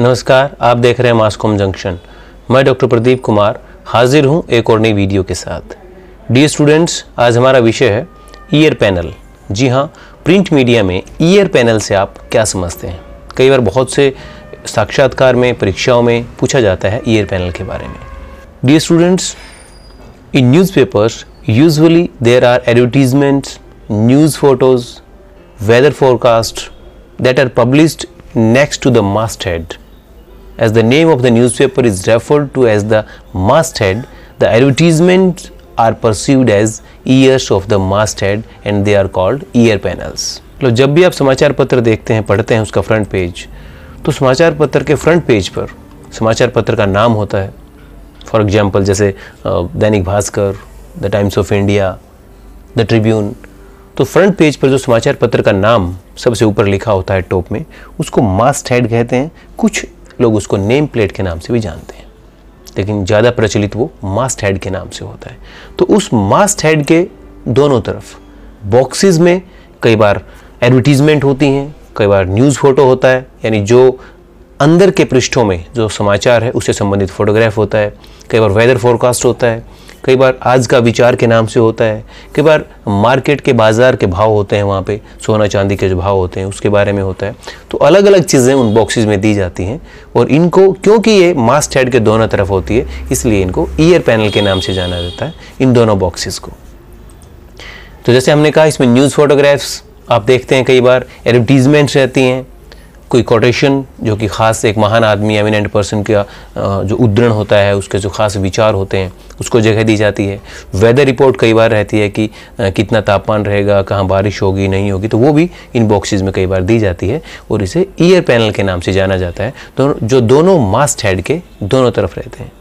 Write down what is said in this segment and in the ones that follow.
नमस्कार आप देख रहे हैं मास्कोम जंक्शन मैं डॉक्टर प्रदीप कुमार हाजिर हूं एक और नई वीडियो के साथ डी स्टूडेंट्स आज हमारा विषय है ईयर पैनल जी हाँ प्रिंट मीडिया में ईयर पैनल से आप क्या समझते हैं कई बार बहुत से साक्षात्कार में परीक्षाओं में पूछा जाता है ईयर पैनल के बारे में the students in newspapers usually there are advertisements news photos weather forecast that are publish next to the masthead as the name of the newspaper is referred to as the masthead, the advertisements are perceived as ears of the masthead and they are called ear panels. मतलब जब भी आप समाचार पत्र देखते हैं पढ़ते हैं उसका फ्रंट पेज तो समाचार पत्र के फ्रंट पेज पर समाचार पत्र का नाम होता है फॉर एग्जाम्पल जैसे Dainik Bhaskar the Times of India the Tribune तो फ्रंट पेज पर जो समाचार पत्र का नाम सबसे ऊपर लिखा होता है टॉप में उसको मास्ट हेड कहते हैं कुछ लोग उसको नेम प्लेट के नाम से भी जानते हैं लेकिन ज़्यादा प्रचलित वो मास्ट हेड के नाम से होता है तो उस मास्ट हेड के दोनों तरफ बॉक्सेस में कई बार एडवर्टीजमेंट होती हैं कई बार न्यूज़ फोटो होता है यानी जो अंदर के पृष्ठों में जो समाचार है उससे संबंधित फोटोग्राफ होता है कई बार वेदर फोरकास्ट होता है कई बार आज का विचार के नाम से होता है कई बार मार्केट के बाज़ार के भाव होते हैं वहाँ पे सोना चांदी के जो भाव होते हैं उसके बारे में होता है तो अलग अलग चीज़ें उन बॉक्सेस में दी जाती हैं और इनको क्योंकि ये मास्ट हेड के दोनों तरफ होती है इसलिए इनको ईयर पैनल के नाम से जाना जाता है इन दोनों बॉक्सेज को तो जैसे हमने कहा इसमें न्यूज़ फोटोग्राफ्स आप देखते हैं कई बार एडवर्टीजमेंट्स रहती हैं कोई कोटेशन जो कि ख़ास एक महान आदमी एमिनेंट पर्सन का जो उद्धरण होता है उसके जो खास विचार होते हैं उसको जगह दी जाती है वेदर रिपोर्ट कई बार रहती है कि कितना तापमान रहेगा कहाँ बारिश होगी नहीं होगी तो वो भी इन बॉक्सेज में कई बार दी जाती है और इसे ईयर पैनल के नाम से जाना जाता है तो जो दोनों मास्ट हेड के दोनों तरफ रहते हैं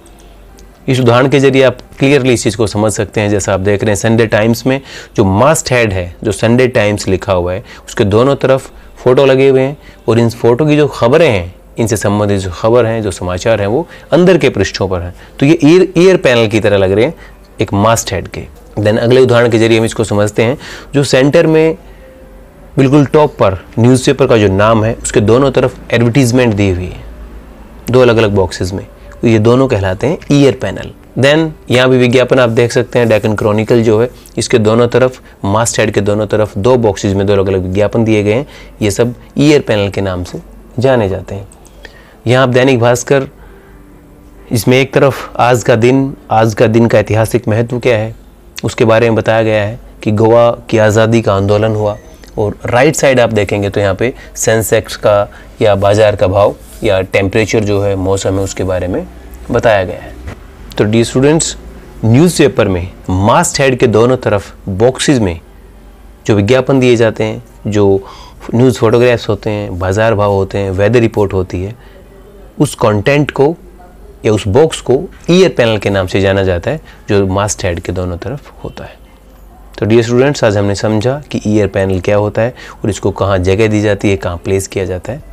इस उदाहरण के जरिए आप क्लियरली इस चीज़ को समझ सकते हैं जैसा आप देख रहे हैं संडे टाइम्स में जो मास्ट हेड है जो संडे टाइम्स लिखा हुआ है उसके दोनों तरफ फ़ोटो लगे हुए हैं और इन फ़ोटो की जो खबरें हैं इनसे संबंधित जो खबर हैं जो समाचार हैं वो अंदर के पृष्ठों पर हैं तो ये ईयर ईयर पैनल की तरह लग रहे हैं एक मास्ट हेड के देन अगले उदाहरण के जरिए हम इसको समझते हैं जो सेंटर में बिल्कुल टॉप पर न्यूज़पेपर का जो नाम है उसके दोनों तरफ एडवर्टीजमेंट दी हुई है दो अलग अलग बॉक्सेज में तो ये दोनों कहलाते हैं ईयर पैनल देन यहाँ भी विज्ञापन आप देख सकते हैं डेकन क्रॉनिकल जो है इसके दोनों तरफ मास्ट हेड के दोनों तरफ दो बॉक्सेज में दो अलग अलग विज्ञापन दिए गए हैं ये सब ईयर पैनल के नाम से जाने जाते हैं यहाँ आप दैनिक भास्कर इसमें एक तरफ आज का दिन आज का दिन का ऐतिहासिक महत्व क्या है उसके बारे में बताया गया है कि गोवा की आज़ादी का आंदोलन हुआ और राइट साइड आप देखेंगे तो यहाँ पे सेंसेक्स का या बाज़ार का भाव या टेम्परेचर जो है मौसम है उसके बारे में बताया गया है तो डी स्टूडेंट्स न्यूज़पेपर में मास्ट हेड के दोनों तरफ बॉक्सेस में जो विज्ञापन दिए जाते हैं जो न्यूज़ फोटोग्राफ्स होते हैं बाज़ार भाव होते हैं वेदर रिपोर्ट होती है उस कंटेंट को या उस बॉक्स को ईयर पैनल के नाम से जाना जाता है जो मास्ट हेड के दोनों तरफ होता है तो डियर स्टूडेंट्स आज हमने समझा कि ईयर पैनल क्या होता है और इसको कहाँ जगह दी जाती है कहाँ प्लेस किया जाता है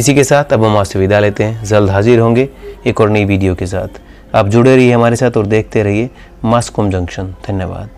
इसी के साथ अब हम आपसे विदा लेते हैं जल्द हाजिर होंगे एक और नई वीडियो के साथ आप जुड़े रहिए हमारे साथ और देखते रहिए मास्कोम जंक्शन धन्यवाद